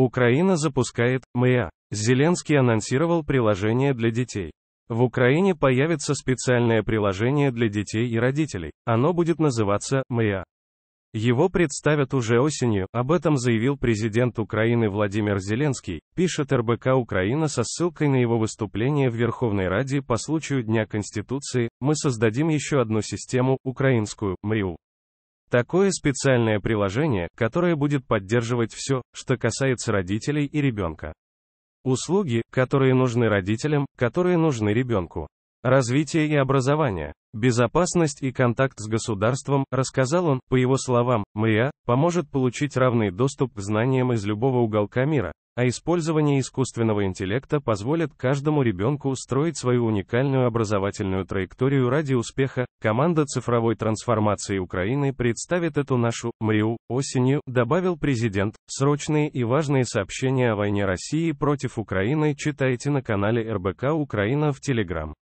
Украина запускает МЭА. Зеленский анонсировал приложение для детей. В Украине появится специальное приложение для детей и родителей. Оно будет называться МЭА. Его представят уже осенью, об этом заявил президент Украины Владимир Зеленский, пишет РБК Украина со ссылкой на его выступление в Верховной Раде по случаю Дня Конституции, мы создадим еще одну систему, украинскую, МРИУ. Такое специальное приложение, которое будет поддерживать все, что касается родителей и ребенка. Услуги, которые нужны родителям, которые нужны ребенку. Развитие и образование, безопасность и контакт с государством, рассказал он, по его словам, МРИА поможет получить равный доступ к знаниям из любого уголка мира, а использование искусственного интеллекта позволит каждому ребенку устроить свою уникальную образовательную траекторию ради успеха. Команда цифровой трансформации Украины представит эту нашу МРИУ осенью, добавил президент. Срочные и важные сообщения о войне России против Украины читайте на канале РБК Украина в Телеграм.